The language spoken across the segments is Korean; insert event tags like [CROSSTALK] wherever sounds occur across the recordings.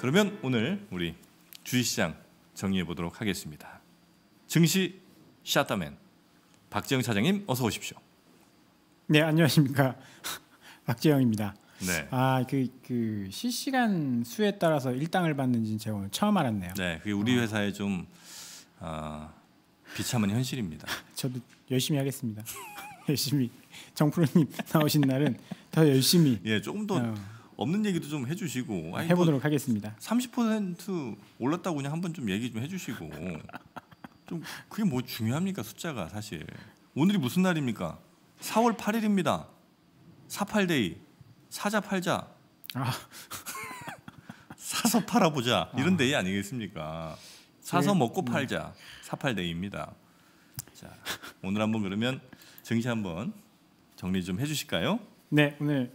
그러면 오늘 우리 주식시장 정리해 보도록 하겠습니다. 증시 샤타맨 박재영 차장님 어서 오십시오. 네 안녕하십니까 [LAUGHS] 박재영입니다. 네. 아그 그 실시간 수에 따라서 일당을 받는지 제가 오늘 처음 알았네요. 네, 그게 우리 아. 회사의 좀 어, 비참한 현실입니다. [LAUGHS] 저도 열심히 하겠습니다. [LAUGHS] 열심히 정프로님 나오신 날은 더 열심히. 예, 조금 더 어. 없는 얘기도 좀 해주시고 아니, 해보도록 뭐 하겠습니다. 30% 올랐다고 그냥 한번 좀 얘기 좀 해주시고 [LAUGHS] 좀 그게 뭐 중요합니까 숫자가 사실 오늘이 무슨 날입니까? 4월 8일입니다. 48데이 사자 팔자 아. [LAUGHS] 사서 팔아보자 이런 아. 데이 아니겠습니까? 사서 네. 먹고 네. 팔자 4 8데이입니다자 오늘 한번 그러면 증시 한번 정리 좀 해주실까요? 네, 오늘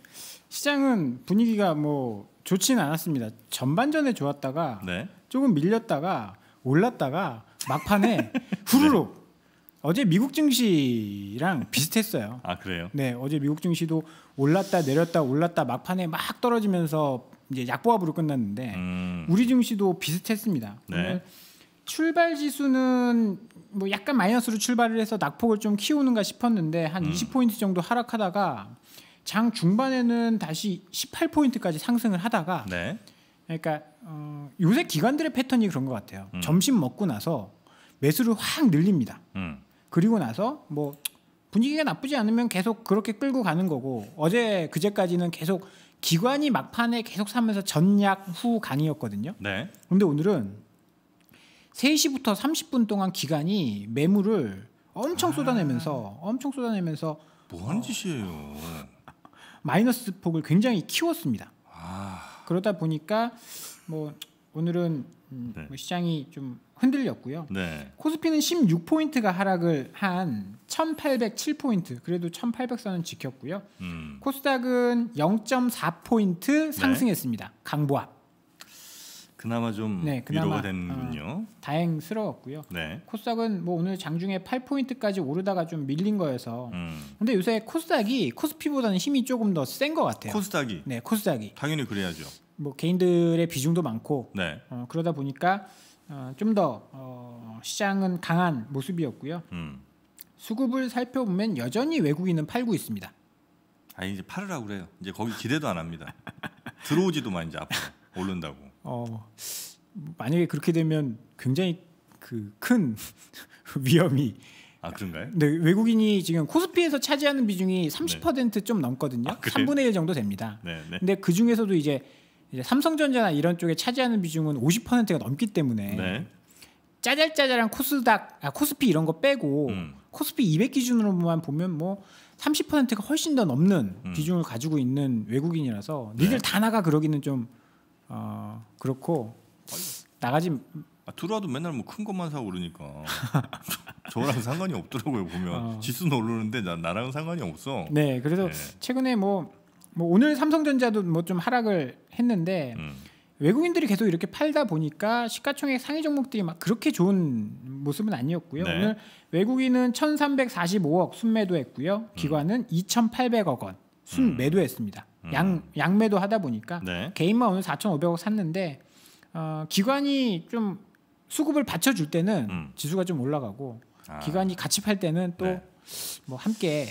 시장은 분위기가 뭐 좋지는 않았습니다. 전반전에 좋았다가 네. 조금 밀렸다가 올랐다가 막판에 [LAUGHS] 네. 후루룩 네. 어제 미국 증시랑 비슷했어요. 아 그래요? 네, 어제 미국 증시도 올랐다 내렸다 올랐다 막판에 막 떨어지면서 이제 약보합으로 끝났는데 음. 우리 증시도 비슷했습니다. 네. 출발 지수는 뭐 약간 마이너스로 출발을 해서 낙폭을 좀 키우는가 싶었는데 한 음. 20포인트 정도 하락하다가 장 중반에는 다시 18포인트까지 상승을 하다가 네. 그러니까 어, 요새 기관들의 패턴이 그런 것 같아요. 음. 점심 먹고 나서 매수를 확 늘립니다. 음. 그리고 나서 뭐 분위기가 나쁘지 않으면 계속 그렇게 끌고 가는 거고 어제 그제까지는 계속 기관이 막판에 계속 사면서 전략후 간이었거든요. 네. 근데 오늘은 3시부터 30분 동안 기간이 매물을 엄청 아. 쏟아내면서 엄청 쏟아내면서 뭐 하는 짓이에요. 마이너스 폭을 굉장히 키웠습니다. 아... 그러다 보니까 뭐 오늘은 음 네. 뭐 시장이 좀 흔들렸고요. 네. 코스피는 16포인트가 하락을 한 1807포인트, 그래도 1800선은 지켰고요. 음. 코스닥은 0.4포인트 상승했습니다. 네. 강보합. 그나마 좀 네, 그나마, 위로가 어, 되는군요. 어, 다행스러웠고요. 네. 코스닥은 뭐 오늘 장중에 8포인트까지 오르다가 좀 밀린 거여서. 음. 근데 요새 코스닥이 코스피보다는 힘이 조금 더 센 것 같아요. 코스닥이. 네, 코스닥이. 당연히 그래야죠. 뭐 개인들의 비중도 많고. 네. 어, 그러다 보니까 어, 좀더 어, 시장은 강한 모습이었고요. 음. 수급을 살펴보면 여전히 외국인은 팔고 있습니다. 아니 이제 팔으라고 그래요. 이제 거기 기대도 안 합니다. 들어오지도 마 이제 앞으로 오른다고. 어, 만약에 그렇게 되면 굉장히 그 큰 [LAUGHS] 위험이 아 그런가요? 네 외국인이 지금 코스피에서 차지하는 비중이 30%좀 네. 넘거든요. 아, 3분의 1 정도 됩니다. 네, 네. 근데 그 중에서도 이제, 이제, 삼성전자나 이런 쪽에 차지하는 비중은 50%가 넘기 때문에 네. 짜잘짜잘한 코스닥, 아, 코스피 이런 거 빼고 음. 코스피 200 기준으로만 보면 뭐 30%가 훨씬 더 넘는 음. 비중을 가지고 있는 외국인이라서 네. 니들 다 나가 그러기는 좀어 그렇고 나가지 음. 아, 들어와도 맨날 뭐 큰 것만 사고 그러니까 [LAUGHS] 저랑 상관이 없더라고요 보면 어. 지수는 오르는데 나, 나랑 상관이 없어. 네, 그래서 네. 최근에 뭐, 뭐 오늘 삼성전자도 뭐 좀 하락을 했는데 음. 외국인들이 계속 이렇게 팔다 보니까 시가총액 상위 종목들이 막 그렇게 좋은 모습은 아니었고요. 네. 오늘 외국인은 1,345억 순매도했고요. 기관은 음. 2,800억 원. 순 음. 매도했습니다. 음. 양 양매도 하다 보니까 네. 개인만 오늘 4,500억 샀는데 어, 기관이 좀 수급을 받쳐줄 때는 음. 지수가 좀 올라가고 아. 기관이 같이 팔 때는 또뭐 네. 뭐 함께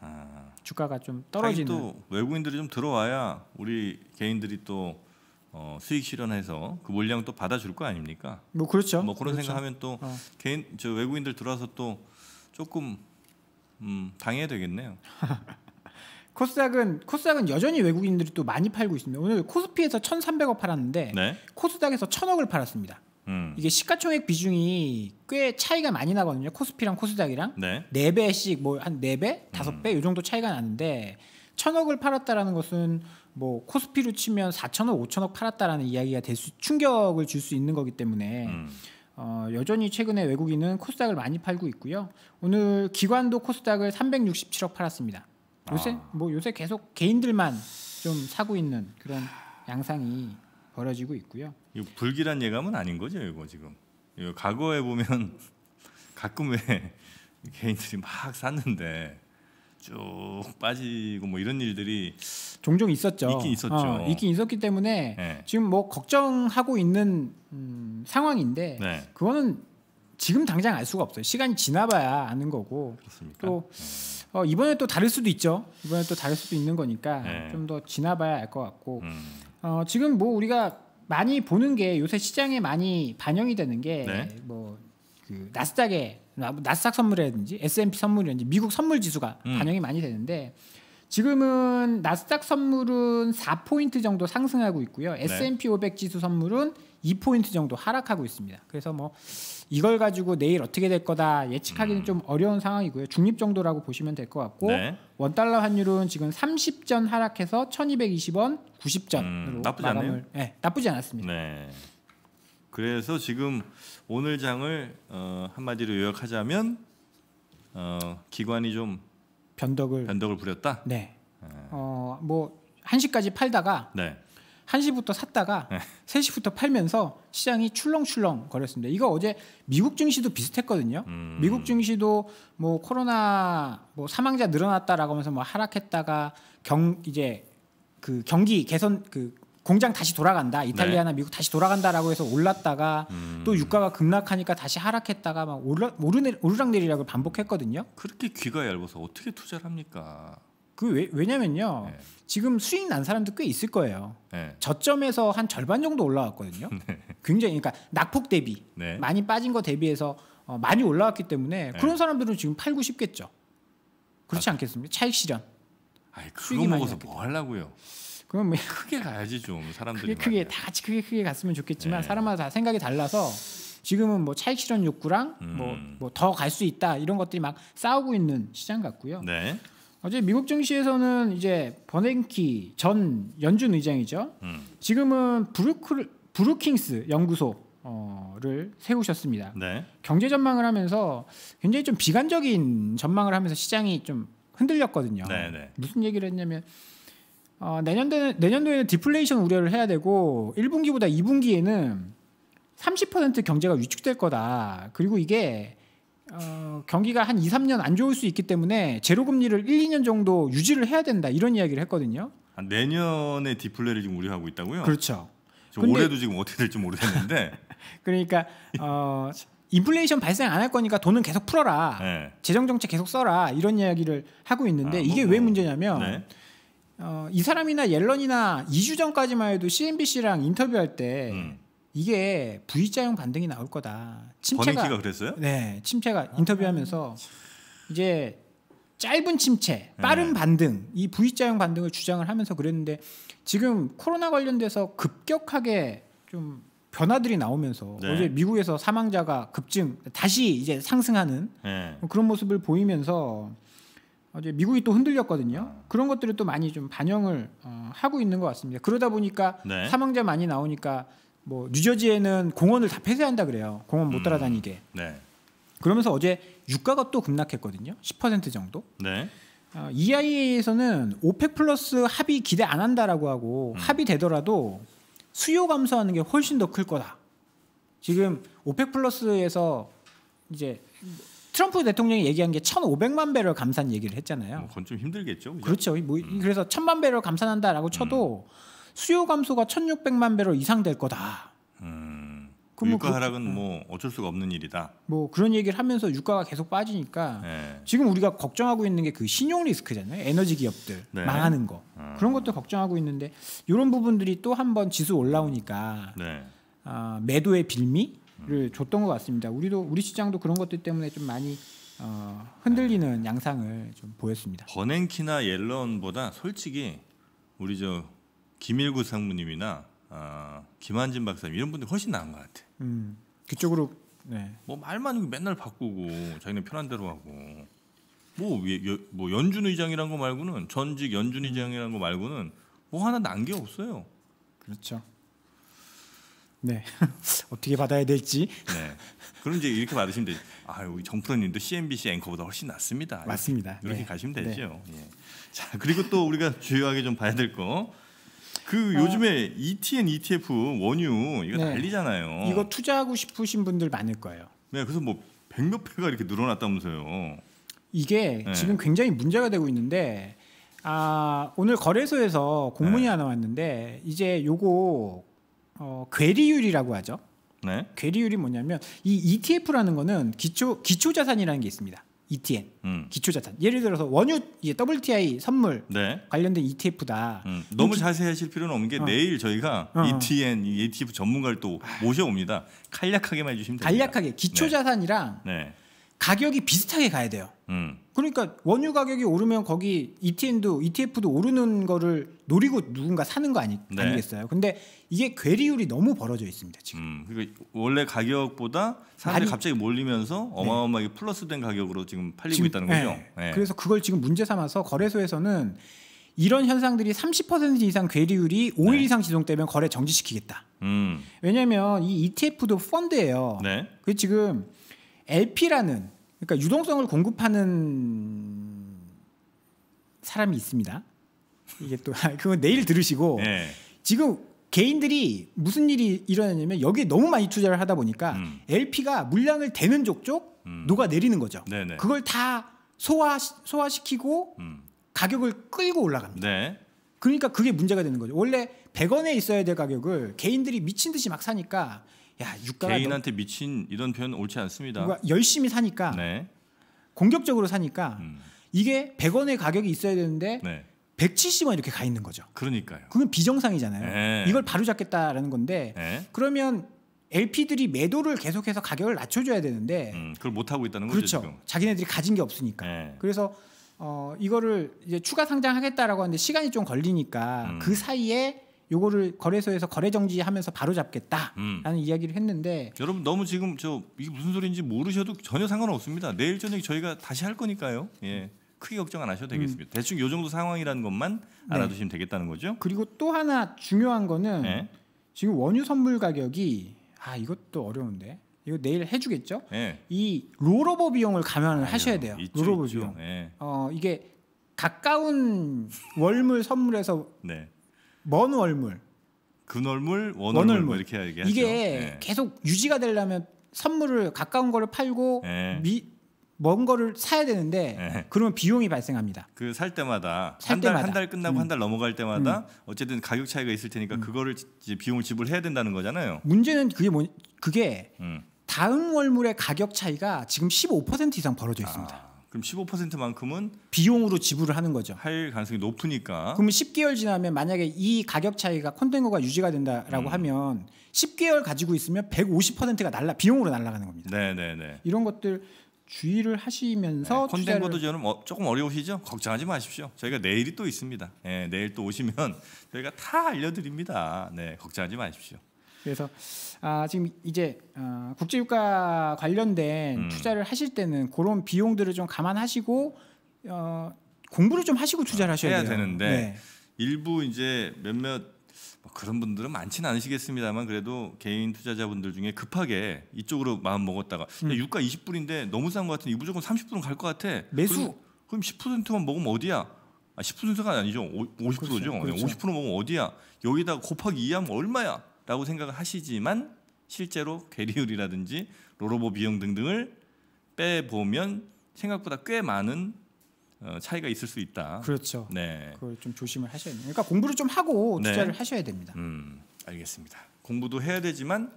아. 주가가 좀 떨어지는. 또 외국인들이 좀 들어와야 우리 개인들이 또 어, 수익 실현해서 그 물량 또 받아줄 거 아닙니까? 뭐 그렇죠. 뭐 그런 그렇죠. 생각하면 또 어. 개인 저 외국인들 들어와서 또 조금 음, 당해야 되겠네요. [LAUGHS] 코스닥은 코스닥은 여전히 외국인들이 또 많이 팔고 있습니다. 오늘 코스피에서 1,300억 팔았는데 네. 코스닥에서 1,000억을 팔았습니다. 음. 이게 시가총액 비중이 꽤 차이가 많이 나거든요. 코스피랑 코스닥이랑 네, 네 배씩 뭐 한 네 배, 다섯 음. 배요 정도 차이가 나는데 1,000억을 팔았다라는 것은 뭐 코스피로 치면 4천억5천억 팔았다라는 이야기가 될 수, 충격을 줄 수 있는 거기 때문에 음. 어, 여전히 최근에 외국인은 코스닥을 많이 팔고 있고요. 오늘 기관도 코스닥을 367억 팔았습니다. 요새 아. 뭐 요새 계속 개인들만 좀 사고 있는 그런 양상이 벌어지고 있고요. 이 불길한 예감은 아닌 거죠, 이거 지금. 이거 과거에 보면 [LAUGHS] 가끔 왜 개인들이 막 샀는데 쭉 빠지고 뭐 이런 일들이 종종 있었죠. 있긴 있었죠. 어, 있긴 있었기 때문에 네. 지금 뭐 걱정하고 있는 음, 상황인데 네. 그거는 지금 당장 알 수가 없어요. 시간이 지나봐야 아는 거고 그렇습니까? 또 네. 어, 이번에 또 다를 수도 있죠. 이번에 또 다를 수도 있는 거니까 네. 좀더 지나봐야 알 것 같고 음. 어, 지금 뭐 우리가 많이 보는 게 요새 시장에 많이 반영이 되는 게뭐 네. 그 나스닥에 나스닥 선물이라든지 S&P 선물이라든지 미국 선물 지수가 음. 반영이 많이 되는데 지금은 나스닥 선물은 4포인트 정도 상승하고 있고요. 네. S&P 500 지수 선물은 2포인트 정도 하락하고 있습니다. 그래서 뭐 이걸 가지고 내일 어떻게 될 거다 예측하기는 음. 좀 어려운 상황이고요. 중립 정도라고 보시면 될 것 같고 네. 원 달러 환율은 지금 30전 하락해서 1,220원 90전으로 음, 나쁘지 마감을 않네요. 네, 나쁘지 않았습니다. 네. 그래서 지금 오늘 장을 어, 한마디로 요약하자면 어, 기관이 좀 변덕을 변덕을 부렸다. 네. 네. 어, 뭐 1시까지 팔다가 네. 1시부터 샀다가 네. 3시부터 팔면서 시장이 출렁출렁 거렸습니다. 이거 어제 미국 증시도 비슷했거든요. 음. 미국 증시도 뭐 코로나 뭐 사망자 늘어났다라고 하면서 뭐 하락했다가 경 이제 그 경기 개선 그 공장 다시 돌아간다 이탈리아나 네. 미국 다시 돌아간다라고 해서 올랐다가 음. 또 유가가 급락하니까 다시 하락했다가 막 올라, 오르내, 오르락내리락을 반복했거든요. 그렇게 귀가 얇아서 어떻게 투자를 합니까? 그 왜, 왜냐면요 네. 지금 수익 난 사람도 꽤 있을 거예요. 네. 저점에서 한 절반 정도 올라왔거든요. [LAUGHS] 네. 굉장히 그러니까 낙폭 대비 네. 많이 빠진 거 대비해서 어, 많이 올라왔기 때문에 네. 그런 사람들은 지금 팔고 싶겠죠. 그렇지 아, 않겠습니까? 차익 실현. 아이, 그거 먹어서 뭐 하려고요? 그럼 뭐 [LAUGHS] 크게 가야지 좀 사람들이 크게, 크게 다 같이 크게 크게 갔으면 좋겠지만 네. 사람마다 다 생각이 달라서 지금은 뭐 차익 실현 욕구랑 음. 뭐더 뭐 갈수 있다 이런 것들이 막 싸우고 있는 시장 같고요. 네. 어제 미국 증시에서는 이제 버냉키 전 연준 의장이죠. 음. 지금은 브루클 브루킹스 연구소 어를 세우셨습니다. 네. 경제 전망을 하면서 굉장히 좀 비관적인 전망을 하면서 시장이 좀 흔들렸거든요. 네네. 네. 무슨 얘기를 했냐면 어, 내년도에는, 내년도에는 디플레이션 우려를 해야 되고 1분기보다 2분기에는 30% 경제가 위축될 거다. 그리고 이게 어, 경기가 한 2, 3년 안 좋을 수 있기 때문에 제로 금리를 1, 2년 정도 유지를 해야 된다. 이런 이야기를 했거든요. 아, 내년에 디플레를 지금 우려하고 있다고요? 그렇죠. 근데, 올해도 지금 어떻게 될지 모르겠는데. [LAUGHS] 그러니까 어, 인플레이션 발생 안 할 거니까 돈은 계속 풀어라. 네. 재정 정책 계속 써라. 이런 이야기를 하고 있는데 아, 뭐, 이게 왜 뭐. 문제냐면 네. 어, 이 사람이나 옐런이나 2주 전까지만 해도 CNBC랑 인터뷰할 때 음. 이게 V자형 반등이 나올 거다. 침체가 버냉키가 그랬어요? 네, 침체가 인터뷰하면서 이제 짧은 침체, 빠른 네. 반등, 이 V자형 반등을 주장을 하면서 그랬는데 지금 코로나 관련돼서 급격하게 좀 변화들이 나오면서 네. 어제 미국에서 사망자가 급증, 다시 이제 상승하는 네. 그런 모습을 보이면서 이제 미국이 또 흔들렸거든요. 음. 그런 것들을 또 많이 좀 반영을 어, 하고 있는 것 같습니다. 그러다 보니까 네. 사망자 많이 나오니까 뭐 뉴저지에는 공원을 다 폐쇄한다 그래요. 공원 못 음. 따라다니게. 네. 그러면서 어제 유가가 또 급락했거든요. 10% 정도. 네. 어, EIA에서는 오펙 플러스 합의 기대 안 한다라고 하고 음. 합의되더라도 수요 감소하는 게 훨씬 더 클 거다. 지금 오펙 플러스에서 이제 트럼프 대통령이 얘기한 게 1,500만 배럴 감산 얘기를 했잖아요. 뭐 그건 좀 힘들겠죠. 그죠? 그렇죠. 뭐 음. 그래서 1,000만 배럴 감산한다라고 쳐도 음. 수요 감소가 1,600만 배럴 이상 될 거다. 음. 뭐 유가 그렇죠. 하락은 그, 뭐 음. 어쩔 수가 없는 일이다. 뭐 그런 얘기를 하면서 유가가 계속 빠지니까 네. 지금 우리가 걱정하고 있는 게 그 신용 리스크잖아요. 에너지 기업들 네. 망하는 거 아. 그런 것도 걱정하고 있는데 이런 부분들이 또 한번 지수 올라오니까 네. 어, 매도의 빌미 를 줬던 것 같습니다. 우리도 우리 시장도 그런 것들 때문에 좀 많이 어, 흔들리는 양상을 좀 보였습니다. 버냉키나 옐런보다 솔직히 우리 저 김일구 상무님이나 아, 김한진 박사님 이런 분들 훨씬 나은 것 같아. 음, 그쪽으로 네. 뭐 말만 맨날 바꾸고 자기네 편한 대로 하고 뭐, 뭐 연준 의장이란 거 말고는 전직 연준 의장이란 거 말고는 뭐 하나 남게 없어요. 그렇죠. 네. [LAUGHS] 어떻게 받아야 될지. 네. 그럼 이제 이렇게 받으시면 되죠. 아, 우리 정프로님도 CNBC 앵커보다 훨씬 낫습니다. 맞습니다. 이렇게 네. 가시면 네. 되죠. 네. 예. 자, 그리고 또 우리가 주요하게 좀 봐야 될 거. 그 아. 요즘에 ETN, ETF, 원유 이거 네. 난리잖아요. 이거 투자하고 싶으신 분들 많을 거예요. 네, 그래서 뭐 백몇 배가 이렇게 늘어났다면서요. 이게 네. 지금 굉장히 문제가 되고 있는데 아, 오늘 거래소에서 공문이 네. 하나 왔는데 이제 요거 어, 괴리율이라고 하죠. 네. 괴리율이 뭐냐면 이 ETF라는 거는 기초 기초 자산이라는 게 있습니다. ETN 음. 기초 자산. 예를 들어서 원유 예, WTI 선물 네. 관련된 ETF다. 음. 너무 기 e 자세히 하실 필요는 없는 게 어. 내일 저희가 어. ETN ETF 전문가를 또 아. 모셔옵니다. 간략하게만 해주시면 됩니다. 간략하게 기초 자산이랑 네. 네. 가격이 비슷하게 가야 돼요. 음. 그러니까 원유 가격이 오르면 거기 ETN도 ETF도 오르는 거를 노리고 누군가 사는 거 아니, 네. 아니겠어요? 근데 이게 괴리율이 너무 벌어져 있습니다 지금. 음, 그러니까 원래 가격보다 사람들이 많이, 갑자기 몰리면서 네. 어마어마하게 네. 플러스된 가격으로 지금 팔리고 지금, 있다는 거죠. 네. 네. 그래서 그걸 지금 문제 삼아서 거래소에서는 이런 현상들이 30% 이상 괴리율이 5일 이상 지속되면 거래 정지시키겠다. 음. 왜냐하면 이 ETF도 펀드예요. 네. 그 지금 LP라는 그러니까 유동성을 공급하는 사람이 있습니다. 이게 또 [LAUGHS] 그건 내일 들으시고 네. 지금 개인들이 무슨 일이 일어나냐면 여기에 너무 많이 투자를 하다 보니까 음. LP가 물량을 대는 족족 음. 녹아 내리는 거죠. 네네. 네. 그걸 다 소화 소화시키고 음. 가격을 끌고 올라갑니다. 네. 그러니까 그게 문제가 되는 거죠. 원래 100원에 있어야 될 가격을 개인들이 미친 듯이 막 사니까 야 유가가 개인한테 너 미친 이런 표현 옳지 않습니다. 열심히 사니까 네. 공격적으로 사니까 음. 이게 100원의 가격이 있어야 되는데 네. 170원 이렇게 가 있는 거죠. 그러니까요. 그건 비정상이잖아요. 네. 이걸 바로잡겠다라는 건데 네. 그러면 LP들이 매도를 계속해서 가격을 낮춰줘야 되는데 음, 그걸 못 하고 있다는 거죠. 그렇죠. 지금. 자기네들이 가진 게 없으니까. 네. 그래서 어, 이거를 이제 추가 상장하겠다라고 하는데 시간이 좀 걸리니까 음. 그 사이에 요거를 거래소에서 거래 정지하면서 바로 잡겠다라는 음. 이야기를 했는데 여러분 너무 지금 저 이게 무슨 소리인지 모르셔도 전혀 상관없습니다. 내일 저녁 에 저희가 다시 할 거니까요. 예. 크게 걱정 안 하셔도 음. 되겠습니다. 음. 대충 요 정도 상황이라는 것만 네. 알아두시면 네. 되겠다는 거죠. 그리고 또 하나 중요한 거는 네. 지금 원유 선물 가격이 아 이것도 어려운데 이거 내일 해주겠죠? 네. 이로로버 비용을 감안을 하셔야 돼요. 있죠, 롤오버 있죠. 비용. 네. 어 이게 가까운 [LAUGHS] 월물 선물에서 네. 먼 월물, 근월물, 원월물, 뭐 이렇게 얘기하죠. 이게 네. 계속 유지가 되려면 선물을 가까운 거를 팔고 네. 미, 먼 거를 사야 되는데 네. 그러면 비용이 발생합니다. 그 살 때마다 한달 한달 끝나고 음. 한달 넘어갈 때마다 음. 어쨌든 가격 차이가 있을 테니까 음. 그거를 비용을 지불해야 된다는 거잖아요. 문제는 그게 뭐 그게 음. 다음 월물의 가격 차이가 지금 15% 이상 벌어져 있습니다. 아. 그럼 15%만큼은 비용으로 지불을 하는 거죠. 할 가능성이 높으니까. 그러면 10개월 지나면 만약에 이 가격 차이가 컨텐거가 유지가 된다라고 음. 하면 10개월 가지고 있으면 150%가 날라 비용으로 날라가는 겁니다. 네네네. 네, 네. 이런 것들 주의를 하시면서 네, 텐거도 저는 어, 조금 어려우시죠? 걱정하지 마십시오. 저희가 내일이 또 있습니다. 네, 내일 또 오시면 [LAUGHS] 저희가 다 알려드립니다. 네, 걱정하지 마십시오. 그래서 아, 지금 이제 어, 국제유가 관련된 음. 투자를 하실 때는 그런 비용들을 좀 감안하시고 어, 공부를 좀 하시고 아, 투자를 하셔야 돼요. 되는데 네. 일부 이제 몇몇 뭐 그런 분들은 많지는 않으시겠습니다만 그래도 개인 투자자분들 중에 급하게 이쪽으로 마음 먹었다가 음. 유가 20불인데 너무 싼 것 같은데 이 무조건 30불은 갈 것 같아. 매수. 그럼, 그럼 10%만 먹으면 어디야? 아, 10%가 아니죠. 50%죠. 그렇죠. 네, 그렇죠. 50% 먹으면 어디야? 여기다가 곱하기 2하면 얼마야? 라고 생각을 하시지만 실제로 괴리율이라든지 로로보 비용 등등을 빼보면 생각보다 꽤 많은 어, 차이가 있을 수 있다. 그렇죠. 네. 그걸 좀 조심을 하셔야 됩니다. 그러니까 공부를 좀 하고 네. 투자를 네. 하셔야 됩니다. 음, 알겠습니다. 공부도 해야 되지만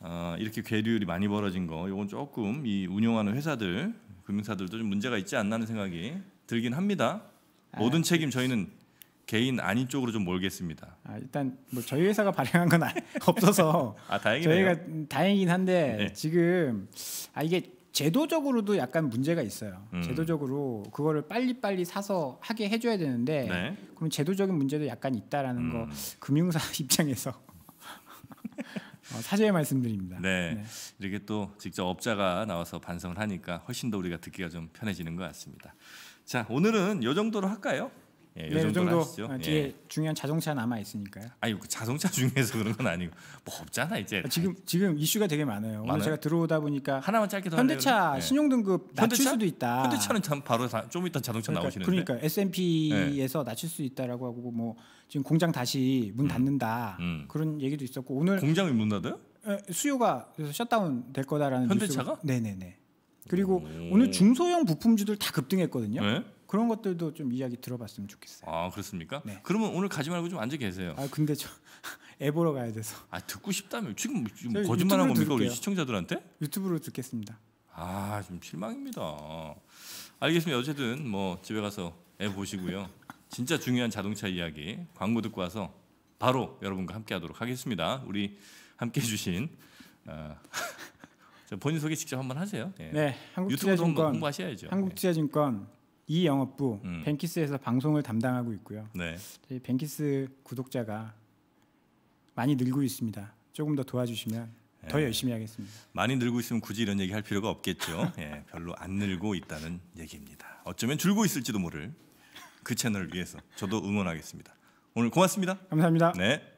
어, 이렇게 괴리율이 많이 벌어진 거 이건 조금 이 운영하는 회사들 금융사들도 좀 문제가 있지 않나 하는 생각이 들긴 합니다. 모든 아, 책임 저희는 개인 아닌 쪽으로 좀 몰겠습니다. 아, 일단 뭐 저희 회사가 발행한 건 아, [LAUGHS] 없어서 아, 저희가 다행이긴 한데 네. 지금 아 이게 제도적으로도 약간 문제가 있어요. 음. 제도적으로 그거를 빨리빨리 사서 하게 해줘야 되는데 네. 그럼 제도적인 문제도 약간 있다라는 음. 거 금융사 [LAUGHS] 입장에서 [LAUGHS] 어, 사죄의 말씀드립니다. 네. 네. 이렇게 또 직접 업자가 나와서 반성을 하니까 훨씬 더 우리가 듣기가 좀 편해지는 것 같습니다. 자 오늘은 요 정도로 할까요? 예, 네, 요 정도 아시죠? 어, 뒤에 예. 중요한 자동차 남아 있으니까요. 아니 그 자동차 [LAUGHS] 중에서 그런 건 아니고 뭐 없잖아 이제. 아, 지금 지금 이슈가 되게 많아요. 많아요? 오늘 제가 들어오다 보니까 하나만 짧게 현대차 네. 신용등급 현대차? 수도 있다. 현대차는 참 바로 다, 좀 이따 자동차 그러니까, 나오시는데. 그러니까 S&P에서 네. 낮출 수 있다라고 하고 뭐 지금 공장 다시 문 음. 닫는다 음. 음. 그런 얘기도 있었고 오늘 공장이 문 닫아요? 예, 수요가 그래서 셧다운 될 거다라는 현대차가? 뉴스가, 네네네. 그리고 오. 늘 중소형 부품주들 다 급등했거든요. 네? 그런 것들도 좀 이야기 들어봤으면 좋겠어요. 아 그렇습니까? 네. 그러면 오늘 가지 말고 좀 앉아 계세요. 아 근데 저 애 보러 [LAUGHS] 가야 돼서. 아 듣고 싶다면 지금, 뭐 지금 거짓말한 겁니까 들을게요. 우리 시청자들한테? 유튜브로 듣겠습니다. 아지 실망입니다. 알겠습니다. 어쨌든 뭐 집에 가서 애 보시고요. 진짜 중요한 자동차 이야기 광고 듣고 와서 바로 여러분과 함께하도록 하겠습니다. 우리 함께해 주신. 어, [LAUGHS] 본인 소개 직접 한번 하세요. 예. 네, 한국투자증권 홍보하셔야죠. 한국투자증권 예. 이 영업부 음. 뱅키스에서 방송을 담당하고 있고요. 네. 저희 뱅키스 구독자가 많이 늘고 있습니다. 조금 더 도와주시면 예. 더 열심히 하겠습니다. 많이 늘고 있으면 굳이 이런 얘기 할 필요가 없겠죠. 예, 별로 안 늘고 있다는 얘기입니다. 어쩌면 줄고 있을지도 모를 그 채널을 위해서 저도 응원하겠습니다. 오늘 고맙습니다. 감사합니다. 네.